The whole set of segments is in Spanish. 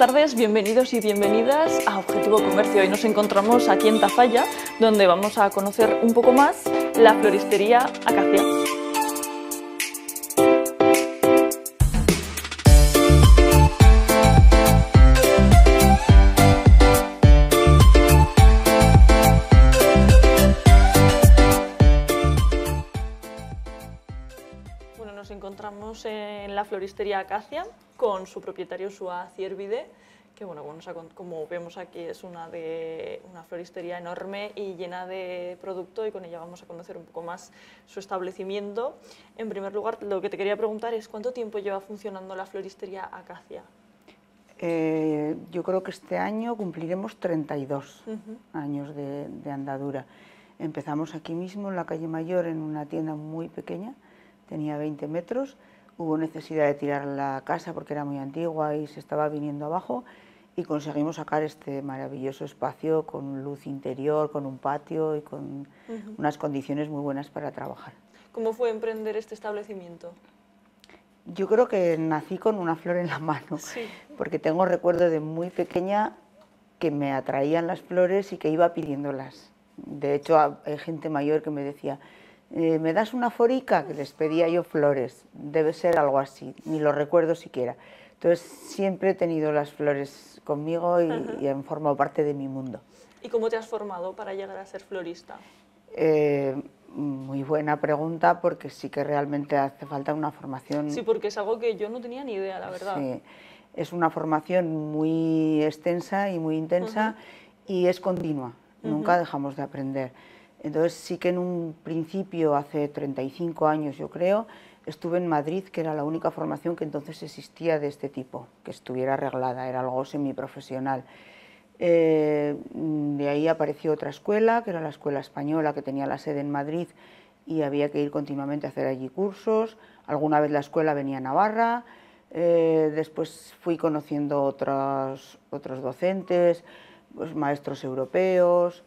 tardes, bienvenidos y bienvenidas a Objetivo Comercio. Hoy nos encontramos aquí en Tafalla, donde vamos a conocer un poco más la floristería Acacia. Bueno, nos encontramos en la floristería Acacia con su propietario Sua Ciervide, que bueno, como vemos aquí es una, de, una floristería enorme y llena de producto y con ella vamos a conocer un poco más su establecimiento. En primer lugar, lo que te quería preguntar es cuánto tiempo lleva funcionando la floristería Acacia. Eh, yo creo que este año cumpliremos 32 años de, andadura. Empezamos aquí mismo en la calle Mayor en una tienda muy pequeña tenía 20 metros, hubo necesidad de tirar la casa porque era muy antigua y se estaba viniendo abajo y conseguimos sacar este maravilloso espacio con luz interior, con un patio y con unas condiciones muy buenas para trabajar. ¿Cómo fue emprender este establecimiento? Yo creo que nací con una flor en la mano, porque tengo recuerdo de muy pequeña que me atraían las flores y que iba pidiéndolas. De hecho, hay gente mayor que me decía, eh, ¿me das una forica? Que les pedía yo flores, debe ser algo así, ni lo recuerdo siquiera. Entonces siempre he tenido las flores conmigo y, en han formado parte de mi mundo. ¿Y cómo te has formado para llegar a ser florista? Eh, muy buena pregunta porque sí que realmente hace falta una formación. Sí, porque es algo que yo no tenía ni idea, la verdad. es una formación muy extensa y muy intensa y es continua, nunca dejamos de aprender. Entonces sí que en un principio, hace 35 años yo creo, estuve en Madrid, que era la única formación que entonces existía de este tipo, que estuviera arreglada, era algo semiprofesional. Eh, de ahí apareció otra escuela, que era la escuela española, que tenía la sede en Madrid y había que ir continuamente a hacer allí cursos. Alguna vez la escuela venía a Navarra, eh, después fui conociendo otros, otros docentes, pues, maestros europeos,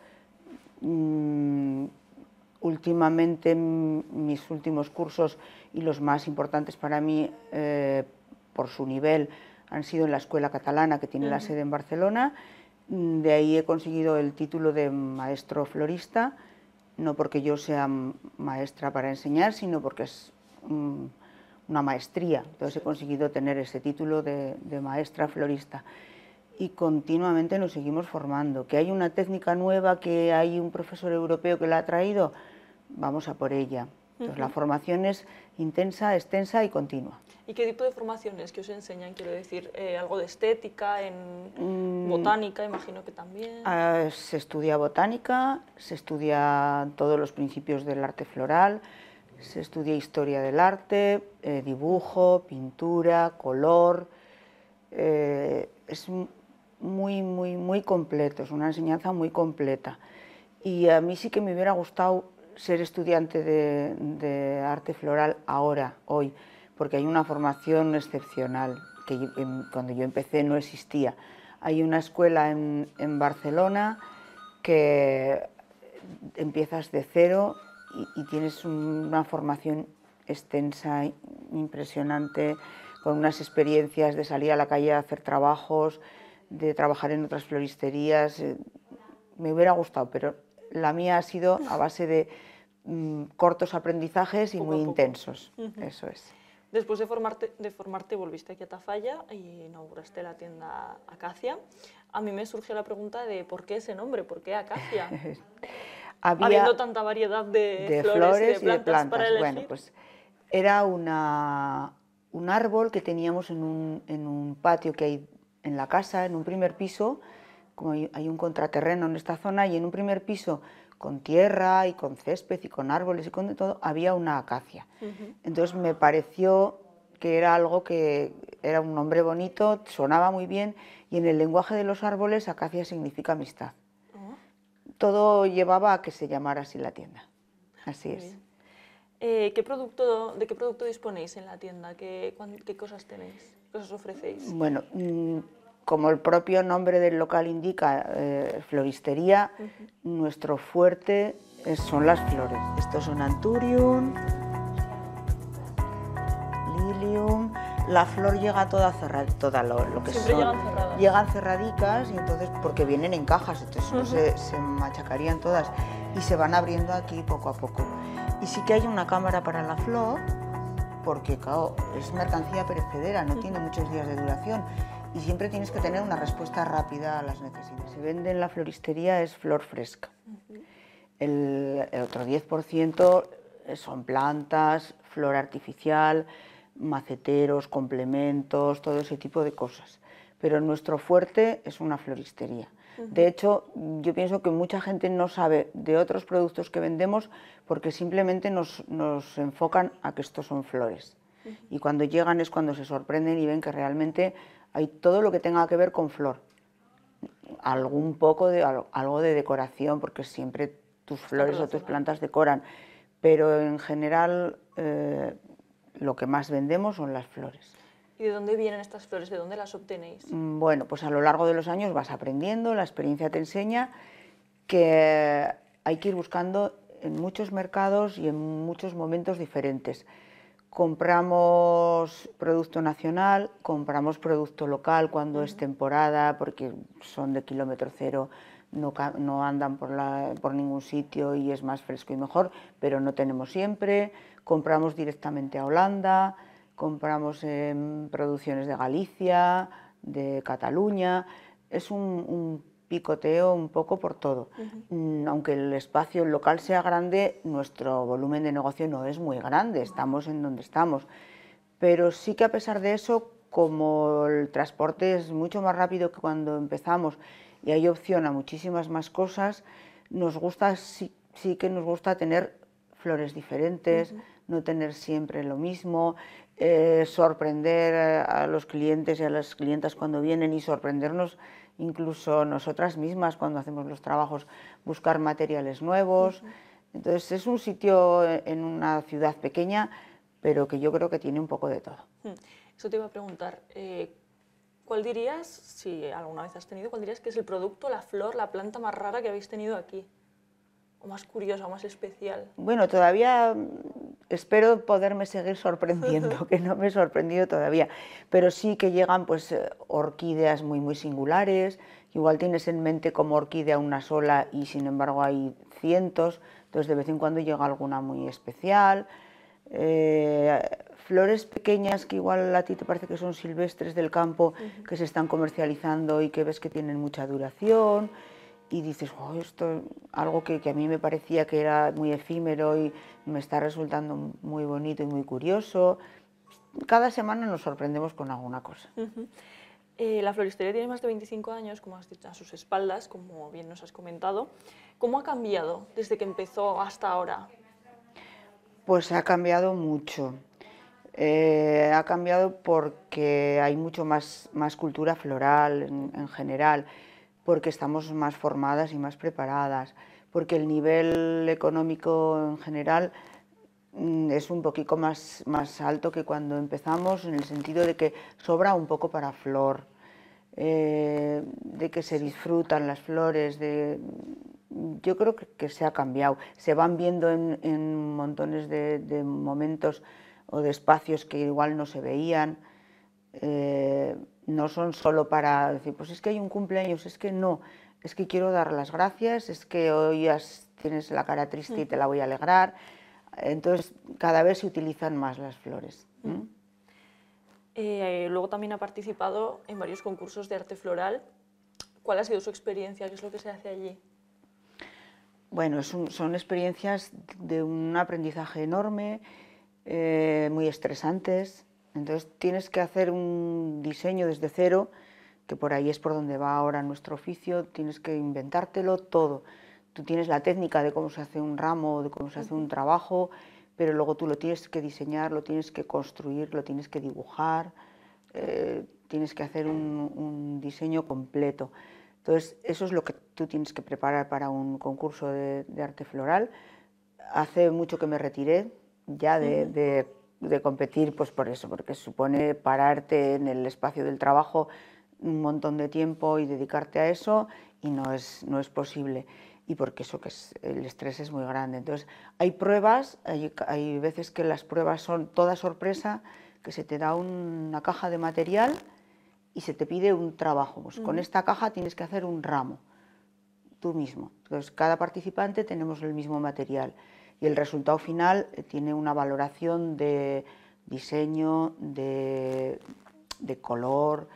Mm, últimamente mis últimos cursos y los más importantes para mí eh, por su nivel han sido en la Escuela Catalana que tiene la sede en Barcelona. Mm, de ahí he conseguido el título de maestro florista, no porque yo sea maestra para enseñar, sino porque es mm, una maestría. Entonces he conseguido tener ese título de maestra florista y continuamente nos seguimos formando. Que hay una técnica nueva, que hay un profesor europeo que la ha traído, vamos a por ella. Entonces, la formación es intensa, extensa y continua. ¿Y qué tipo de formaciones que os enseñan? Quiero decir, eh, algo de estética, en mm. botánica, imagino que también. Ah, se estudia botánica, se estudia todos los principios del arte floral, se estudia historia del arte, eh, dibujo, pintura, color. Eh, es muy, muy, muy completo, es una enseñanza muy completa. Y a mí sí que me hubiera gustado ser estudiante de, arte floral ahora, hoy, porque hay una formación excepcional que em, cuando yo empecé no existía. Hay una escuela en, Barcelona que empiezas de cero y, tienes una formación extensa, impresionante, con unas experiencias de salir a la calle a hacer trabajos, de trabajar en otras floristerías. Eh, me hubiera gustado, pero la mía ha sido a base de mm, cortos aprendizajes y muy intensos. Eso es. Después de formarte, de formarte volviste aquí a Tafalla y inauguraste la tienda Acacia. A mí me surgió la pregunta de por qué ese nombre, por qué Acacia. Había Habiendo tanta variedad de, flores, y de plantas. Bueno, pues era una, un árbol que teníamos en un, en un patio que hay en la casa, en un primer piso, como hay un contraterreno en esta zona, y en un primer piso con tierra y con césped y con árboles y con todo, había una acacia. Entonces me pareció que era algo que era un nombre bonito, sonaba muy bien, y en el lenguaje de los árboles acacia significa amistad. Oh. Todo llevaba a que se llamara así la tienda. Así es. Eh, ¿qué producto, ¿De qué producto disponéis en la tienda? ¿Qué, cosas tenéis? os ofrecéis? Bueno, mm, como el propio nombre del local indica, eh, floristería, nuestro fuerte eh, son las flores. Estos son Anturium, Lilium. La flor llega toda cerrada, toda lo, que son. Llegan cerradas. cerradicas y entonces, porque vienen en cajas, entonces se, se machacarían todas y se van abriendo aquí poco a poco. Y sí que hay una cámara para la flor, porque claro, es mercancía perecedera, no tiene muchos días de duración y siempre tienes que tener una respuesta rápida a las necesidades. Se vende en la floristería es flor fresca. El, el otro 10% son plantas, flor artificial, maceteros, complementos, todo ese tipo de cosas. Pero nuestro fuerte es una floristería. De hecho, yo pienso que mucha gente no sabe de otros productos que vendemos porque simplemente nos, enfocan a que estos son flores. Y cuando llegan es cuando se sorprenden y ven que realmente hay todo lo que tenga que ver con flor. Algún poco de algo de decoración, porque siempre tus flores o tus plantas decoran. Pero en general eh, lo que más vendemos son las flores. ¿Y de dónde vienen estas flores? ¿De dónde las obtenéis? Mm, bueno, pues a lo largo de los años vas aprendiendo, la experiencia te enseña que hay que ir buscando en muchos mercados y en muchos momentos diferentes. Compramos producto nacional, compramos producto local cuando es temporada, porque son de kilómetro cero, no, andan por ningún sitio y es más fresco y mejor, pero no tenemos siempre. Compramos directamente a Holanda compramos en producciones de Galicia, de Cataluña, es un, picoteo un poco por todo. Mm, aunque el espacio local sea grande, nuestro volumen de negocio no es muy grande, estamos en donde estamos. Pero sí que a pesar de eso, como el transporte es mucho más rápido que cuando empezamos y hay opción a muchísimas más cosas, nos gusta, sí, que nos gusta tener flores diferentes, no tener siempre lo mismo, eh, sorprender a los clientes y a las clientas cuando vienen y sorprendernos incluso nosotras mismas cuando hacemos los trabajos, buscar materiales nuevos. Entonces es un sitio e, en una ciudad pequeña, pero que yo creo que tiene un poco de todo. Mm. Eso te iba a preguntar, eh, ¿cuál dirías, si alguna vez has tenido, cuál dirías que es el producto, la flor, la planta más rara que habéis tenido aquí? O más curiosa, o más especial. Bueno, todavía espero poderme seguir sorprendiendo, que no me he sorprendido todavía, pero sí que llegan pues eh, orquídeas muy muy singulares, igual tienes en mente como orquídea una sola y sin embargo hay cientos, entonces de vez en cuando llega alguna muy especial, eh, flores pequeñas que igual a ti te parece que son silvestres del campo, que se están comercializando y que ves que tienen mucha duración, y dices, esto es algo que, a mí me parecía que era muy efímero y me está resultando muy bonito y muy curioso. Cada semana nos sorprendemos con alguna cosa. Eh, la floristería tiene más de 25 años, como has dicho, a sus espaldas, como bien nos has comentado. ¿Cómo ha cambiado desde que empezó hasta ahora? Pues ha cambiado mucho. Eh, ha cambiado porque hay mucho más, cultura floral en, en general porque estamos más formadas y más preparadas, porque el nivel económico en general mm, es un poquito más, más alto que cuando empezamos, en el sentido de que sobra un poco para flor, eh, de que se disfrutan las flores, de, yo creo que, se ha cambiado. Se van viendo en, montones de, momentos o de espacios que igual no se veían. Eh, no son solo para decir, pues es que hay un cumpleaños, es que no, es que quiero dar las gracias, es que hoy tienes la cara triste y mm. te la voy a alegrar. Entonces, cada vez se utilizan más las flores. Mm. Eh, luego también ha participado en varios concursos de arte floral. ¿Cuál ha sido su experiencia? ¿Qué es lo que se hace allí? Bueno, son experiencias de un aprendizaje enorme, eh, muy estresantes, entonces tienes que hacer un diseño desde cero, que por ahí es por donde va ahora nuestro oficio, tienes que inventártelo todo. Tú tienes la técnica de cómo se hace un ramo, de cómo se hace un trabajo, pero luego tú lo tienes que diseñar, lo tienes que construir, lo tienes que dibujar, eh, tienes que hacer un, diseño completo. Entonces, eso es lo que tú tienes que preparar para un concurso de, arte floral. Hace mucho que me retiré ya de de competir, pues por eso, porque supone pararte en el espacio del trabajo un montón de tiempo y dedicarte a eso y no es, no es posible. Y porque eso que es, el estrés es muy grande. Entonces, hay pruebas, hay, veces que las pruebas son toda sorpresa, que se te da una caja de material y se te pide un trabajo. Pues con esta caja tienes que hacer un ramo, tú mismo. Entonces, cada participante tenemos el mismo material y el resultado final eh, tiene una valoración de diseño, de, color,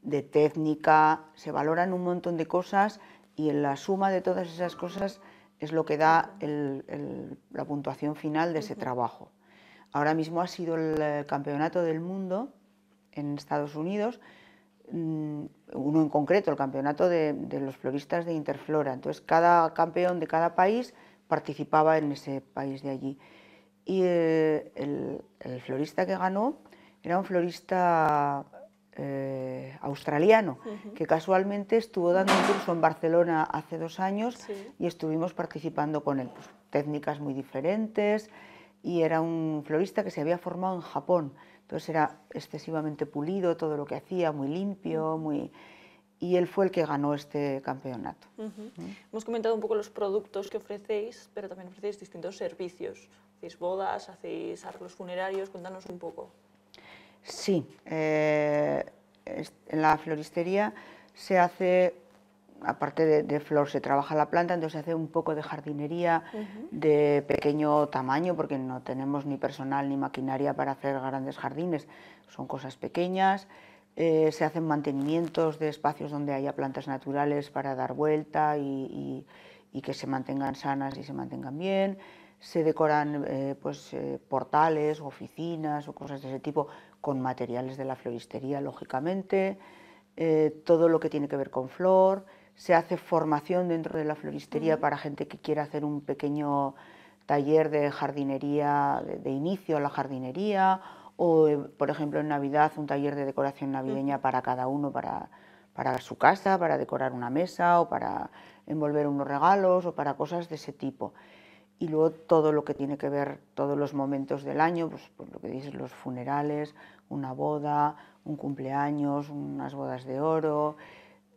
de técnica, se valoran un montón de cosas y en la suma de todas esas cosas es lo que da la puntuación final de ese trabajo. Ahora mismo ha sido el eh, campeonato del mundo en Estados Unidos, mm, uno en concreto, el campeonato de los floristas de Interflora. Entonces, cada campeón de cada país participaba en ese país de allí. Y eh, el, florista que ganó era un florista eh, australiano, que casualmente estuvo dando un curso en Barcelona hace dos años y estuvimos participando con él. Pues, técnicas muy diferentes y era un florista que se había formado en Japón. Entonces era excesivamente pulido todo lo que hacía, muy limpio, muy y él fue el que ganó este campeonato. Hemos comentado un poco los productos que ofrecéis, pero también ofrecéis distintos servicios. Hacéis bodas, hacéis arreglos funerarios, cuéntanos un poco. Sí, eh, en la floristería se hace, aparte de, flor, se trabaja la planta, entonces se hace un poco de jardinería de pequeño tamaño, porque no tenemos ni personal ni maquinaria para hacer grandes jardines, son cosas pequeñas. Eh, se hacen mantenimientos de espacios donde haya plantas naturales para dar vuelta y, que se mantengan sanas y se mantengan bien. Se decoran eh, pues, eh, portales, oficinas o cosas de ese tipo con materiales de la floristería, lógicamente. todo lo que tiene que ver con flor. Se hace formación dentro de la floristería para gente que quiera hacer un pequeño taller de jardinería, de inicio a la jardinería o, por ejemplo, en Navidad, un taller de decoración navideña para cada uno, para, su casa, para decorar una mesa o para envolver unos regalos o para cosas de ese tipo. Y luego todo lo que tiene que ver, todos los momentos del año, pues, pues lo que dices, los funerales, una boda, un cumpleaños, unas bodas de oro.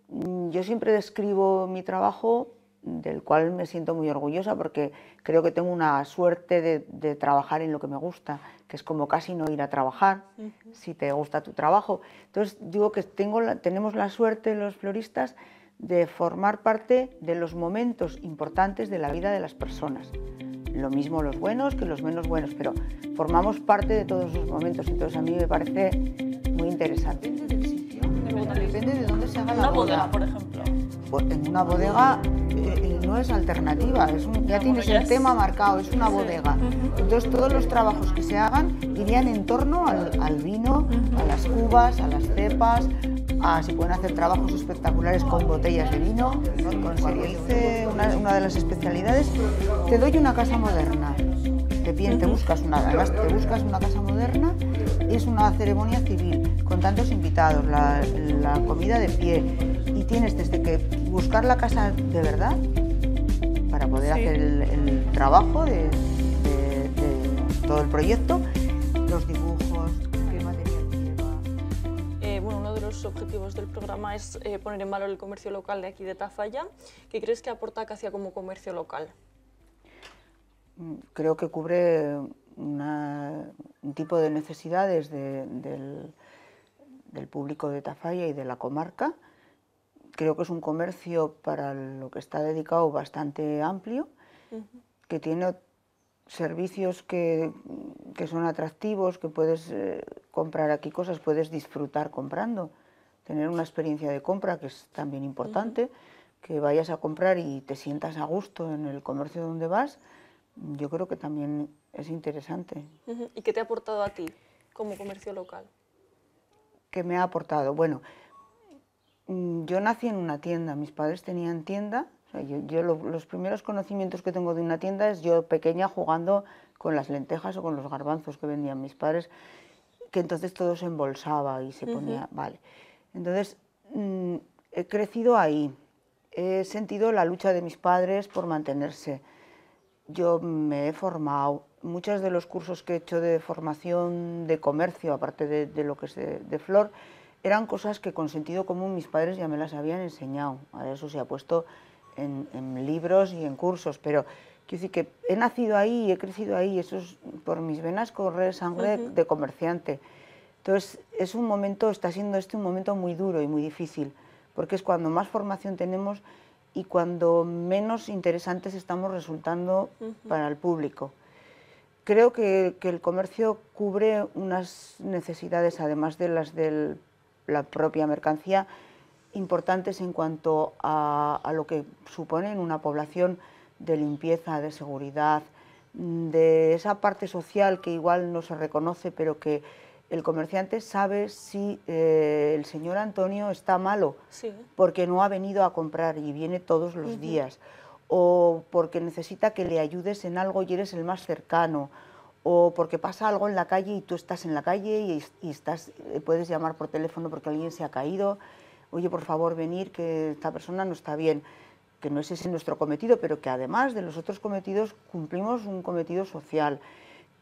Mm, yo siempre describo mi trabajo del cual me siento muy orgullosa porque creo que tengo una suerte de, trabajar en lo que me gusta, que es como casi no ir a trabajar si te gusta tu trabajo. Entonces digo que tengo tenemos la suerte los floristas de formar parte de los momentos importantes de la vida de las personas. Lo mismo los buenos que los menos buenos, pero formamos parte de todos esos momentos, entonces a mí me parece muy interesante. Depende del sitio, depende de dónde se haga la boda, boda por ejemplo en una bodega eh, eh, no es alternativa, ya tienes el tema marcado, es una bodega. Entonces todos los trabajos que se hagan irían en torno al, vino, a las cubas, a las cepas, a si pueden hacer trabajos espectaculares con botellas de vino, con Cuando una, de las especialidades, te doy una casa moderna. Te, pie, te buscas una, además te buscas una casa moderna, es una ceremonia civil con tantos invitados, la, la comida de pie y tienes desde que buscar la casa de verdad para poder hacer el, trabajo de, todo el proyecto, los dibujos, qué material lleva. Eh, bueno, uno de los objetivos del programa es eh, poner en valor el comercio local de aquí de Tafalla. ¿Qué crees que aporta Acacia como comercio local? Mm, creo que cubre un tipo de necesidades del, público de Tafalla y de la comarca creo que es un comercio para lo que está dedicado bastante amplio, que tiene servicios que, son atractivos, que puedes eh, comprar aquí cosas, puedes disfrutar comprando, tener una experiencia de compra que es también importante, que vayas a comprar y te sientas a gusto en el comercio donde vas, yo creo que también es interesante. ¿Y qué te ha aportado a ti como comercio local? ¿Qué me ha aportado? Bueno, Mm, yo nací en una tienda, mis padres tenían tienda. yo, los primeros conocimientos que tengo de una tienda es yo pequeña jugando con las lentejas o con los garbanzos que vendían mis padres, que entonces todo se embolsaba y se ponía, vale. Entonces, mm, he crecido ahí, he sentido la lucha de mis padres por mantenerse. Yo me he formado, muchos de los cursos que he hecho de formación de comercio, aparte de, lo que es de flor, eran cosas que con sentido común mis padres ya me las habían enseñado. A eso se ha puesto en, libros y en cursos, pero quiero decir que he nacido ahí y he crecido ahí, eso es por mis venas correr sangre de, comerciante. Entonces, es un momento, está siendo este un momento muy duro y muy difícil, porque es cuando más formación tenemos y cuando menos interesantes estamos resultando para el público. Creo que, el comercio cubre unas necesidades, además de las del la propia mercancía, importantes en cuanto a, lo que suponen una población de limpieza, de seguridad, mm, de esa parte social que igual no se reconoce, pero que el comerciante sabe si eh, el señor Antonio está malo, porque no ha venido a comprar y viene todos los días, o porque necesita que le ayudes en algo y eres el más cercano, o porque pasa algo en la calle y tú estás en la calle y, estás, eh, puedes llamar por teléfono porque alguien se ha caído, oye, por favor, venir, que esta persona no está bien, que no es ese nuestro cometido, pero que además de los otros cometidos cumplimos un cometido social,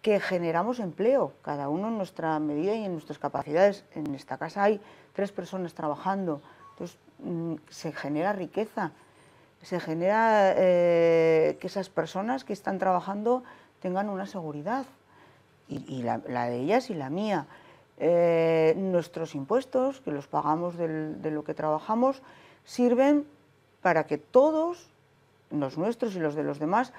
que generamos empleo, cada uno en nuestra medida y en nuestras capacidades. En esta casa hay tres personas trabajando, entonces mm, se genera riqueza, se genera eh, que esas personas que están trabajando tengan una seguridad, y, la, de ellas y la mía. Eh, nuestros impuestos, que los pagamos de lo que trabajamos, sirven para que todos, los nuestros y los de los demás,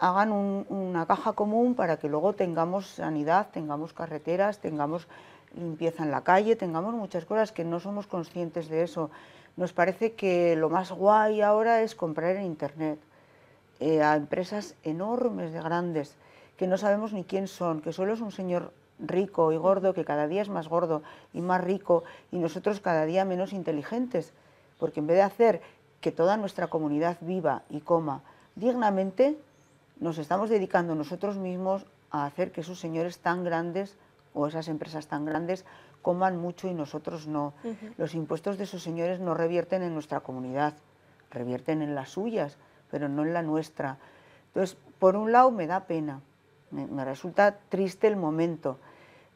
hagan una caja común para que luego tengamos sanidad, tengamos carreteras, tengamos limpieza en la calle, tengamos muchas cosas que no somos conscientes de eso. Nos parece que lo más guay ahora es comprar en Internet. Eh, a empresas enormes de grandes que no sabemos ni quién son, que solo es un señor rico y gordo que cada día es más gordo y más rico y nosotros cada día menos inteligentes, porque en vez de hacer que toda nuestra comunidad viva y coma dignamente, nos estamos dedicando nosotros mismos a hacer que esos señores tan grandes o esas empresas tan grandes coman mucho y nosotros no. Los impuestos de esos señores no revierten en nuestra comunidad, revierten en las suyas pero no en la nuestra. Entonces, por un lado me da pena, me, resulta triste el momento.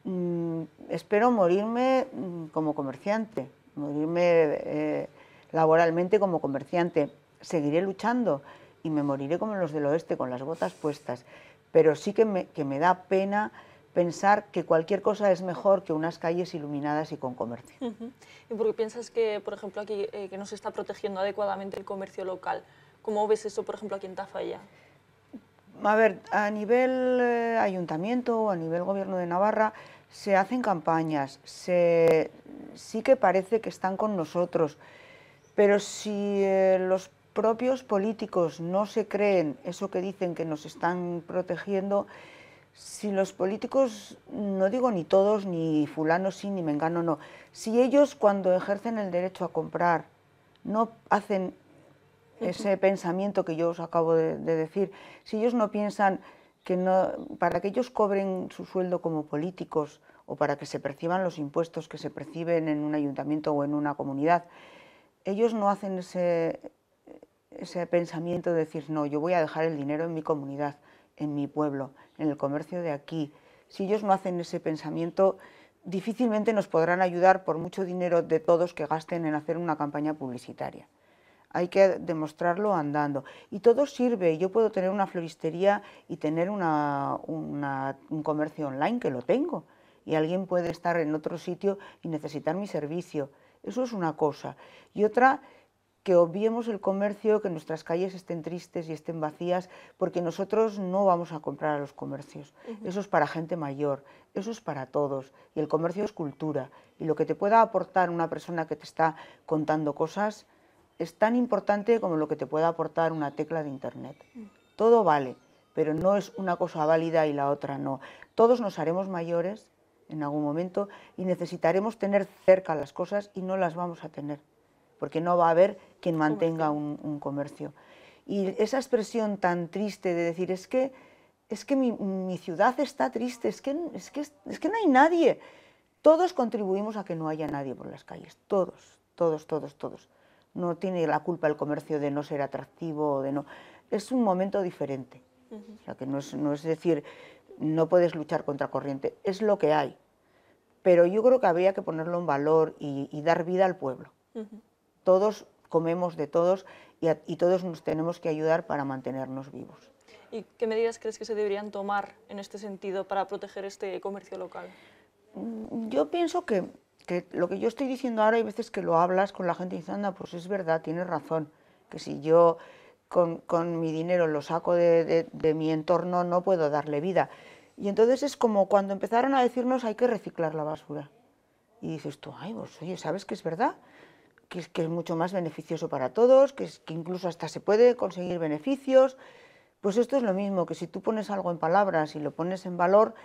Mm, espero morirme mm, como comerciante, morirme eh, laboralmente como comerciante. Seguiré luchando y me moriré como los del oeste, con las botas puestas. Pero sí que me, que me da pena pensar que cualquier cosa es mejor que unas calles iluminadas y con comercio. ¿Y por qué piensas que, por ejemplo, aquí eh, que no se está protegiendo adecuadamente el comercio local? ¿Cómo ves eso, por ejemplo, aquí en Tafalla? A ver, a nivel eh, ayuntamiento ayuntamiento, a nivel gobierno de Navarra, se hacen campañas, sí que parece que están con nosotros, pero si eh, los propios políticos no se creen eso que dicen que nos están protegiendo, si los políticos, no digo ni todos, ni fulano sí, ni mengano no, si ellos cuando ejercen el derecho a comprar no hacen ese pensamiento que yo os acabo de, decir, si ellos no piensan que no, para que ellos cobren su sueldo como políticos o para que se perciban los impuestos que se perciben en un ayuntamiento o en una comunidad, ellos no hacen ese, ese pensamiento de decir, no, yo voy a dejar el dinero en mi comunidad, en mi pueblo, en el comercio de aquí. Si ellos no hacen ese pensamiento, difícilmente nos podrán ayudar por mucho dinero de todos que gasten en hacer una campaña publicitaria hay que demostrarlo andando. Y todo sirve, yo puedo tener una floristería y tener un comercio online, que lo tengo, y alguien puede estar en otro sitio y necesitar mi servicio. Eso es una cosa. Y otra, que obviemos el comercio, que nuestras calles estén tristes y estén vacías, porque nosotros no vamos a comprar a los comercios. Eso es para gente mayor, eso es para todos. Y el comercio es cultura. Y lo que te pueda aportar una persona que te está contando cosas, es tan importante como lo que te pueda aportar una tecla de Internet. Todo vale, pero no es una cosa válida y la otra no. Todos nos haremos mayores en algún momento y necesitaremos tener cerca las cosas y no las vamos a tener, porque no va a haber quien mantenga un, comercio. Y esa expresión tan triste de decir, es que, es que mi, ciudad está triste, es que, es que no hay nadie. Todos contribuimos a que no haya nadie por las calles, todos, todos, todos, todos no tiene la culpa el comercio de no ser atractivo, de no... Es un momento diferente. que no es, decir, no puedes luchar contra corriente, es lo que hay. Pero yo creo que habría que ponerlo en valor y, dar vida al pueblo. Todos comemos de todos y, todos nos tenemos que ayudar para mantenernos vivos. ¿Y qué medidas crees que se deberían tomar en este sentido para proteger este comercio local? Mm, yo pienso que lo que yo estoy diciendo ahora hay veces que lo hablas con la gente y dices, anda, pues es verdad, tienes razón, que si yo con, mi dinero lo saco de, mi entorno no puedo darle vida. Y entonces es como cuando empezaron a decirnos hay que reciclar la basura. Y dices tú, ay, pues oye, ¿sabes que es verdad? Que es, que es mucho más beneficioso para todos, que, que incluso hasta se puede conseguir beneficios. Pues esto es lo mismo, que si tú pones algo en palabras y lo pones en valor,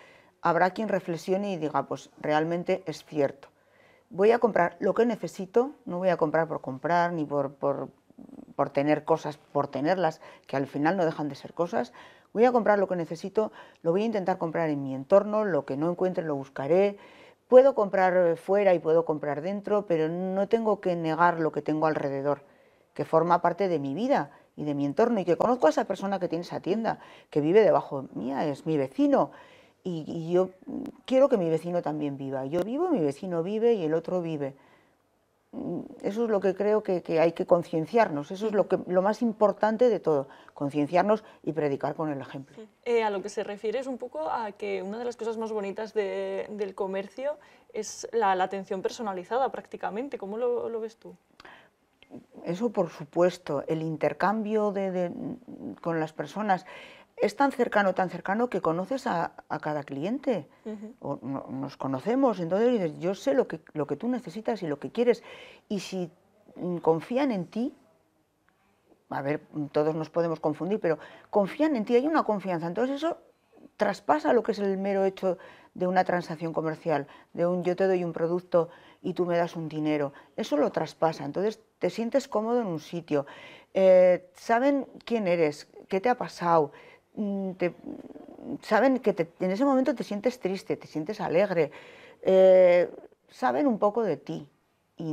habrá quien reflexione y diga, pues realmente es cierto voy a comprar lo que necesito, no voy a comprar por comprar ni por, por, tener cosas, por tenerlas, que al final no dejan de ser cosas. Voy a comprar lo que necesito, lo voy a intentar comprar en mi entorno, lo que no encuentre lo buscaré. Puedo comprar eh, fuera y puedo comprar dentro, pero no tengo que negar lo que tengo alrededor, que forma parte de mi vida y de mi entorno y que conozco a esa persona que tiene esa tienda, que vive debajo mía, es mi vecino, y, yo quiero que mi vecino también viva. Yo vivo, mi vecino vive y el otro vive. Mm, eso es lo que creo que, hay que concienciarnos, eso es lo, que, lo más importante de todo, concienciarnos y predicar con el ejemplo. Eh, a lo que se refiere es un poco a que una de las cosas más bonitas del comercio es la, atención personalizada prácticamente, ¿cómo lo, ves tú? Eso por supuesto, el intercambio de, con las personas, es tan cercano, tan cercano que conoces a, cada cliente, o nos conocemos, entonces yo sé lo que, lo que tú necesitas y lo que quieres, y si mm, confían en ti, a ver, todos nos podemos confundir, pero confían en ti, hay una confianza, entonces eso traspasa lo que es el mero hecho de una transacción comercial, de un yo te doy un producto y tú me das un dinero, eso lo traspasa, entonces te sientes cómodo en un sitio, eh, saben quién eres, qué te ha pasado, Mm, saben que en ese momento te sientes triste, te sientes alegre, eh, saben un poco de ti. Y,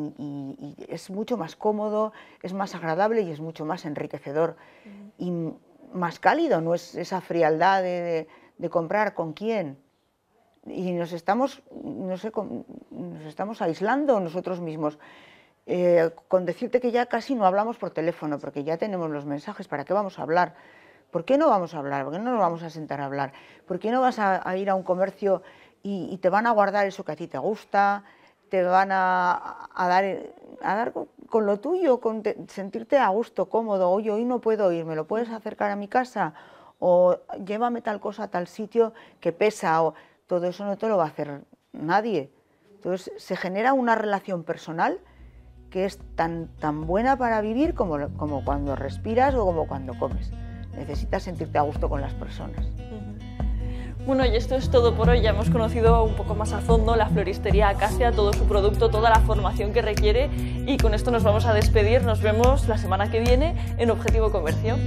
es mucho más cómodo, es más agradable y es mucho más enriquecedor. Y más cálido, no es esa frialdad de, comprar con quién. Y nos estamos, no nos estamos aislando nosotros mismos. Eh, con decirte que ya casi no hablamos por teléfono, porque ya tenemos los mensajes, ¿para qué vamos a hablar? ¿Por qué no vamos a hablar? ¿Por qué no nos vamos a sentar a hablar? ¿Por qué no vas a, ir a un comercio y, te van a guardar eso que a ti te gusta? ¿Te van a, dar, con, lo tuyo, con sentirte a gusto, cómodo? Oye, hoy no puedo ir, ¿me lo puedes acercar a mi casa? O llévame tal cosa a tal sitio que pesa. O, todo eso no te lo va a hacer nadie. Entonces se genera una relación personal que es tan, tan buena para vivir como, como cuando respiras o como cuando comes necesitas sentirte a gusto con las personas. Bueno, y esto es todo por hoy. Ya hemos conocido un poco más a fondo la floristería Acacia, todo su producto, toda la formación que requiere. Y con esto nos vamos a despedir. Nos vemos la semana que viene en Objetivo Comercio.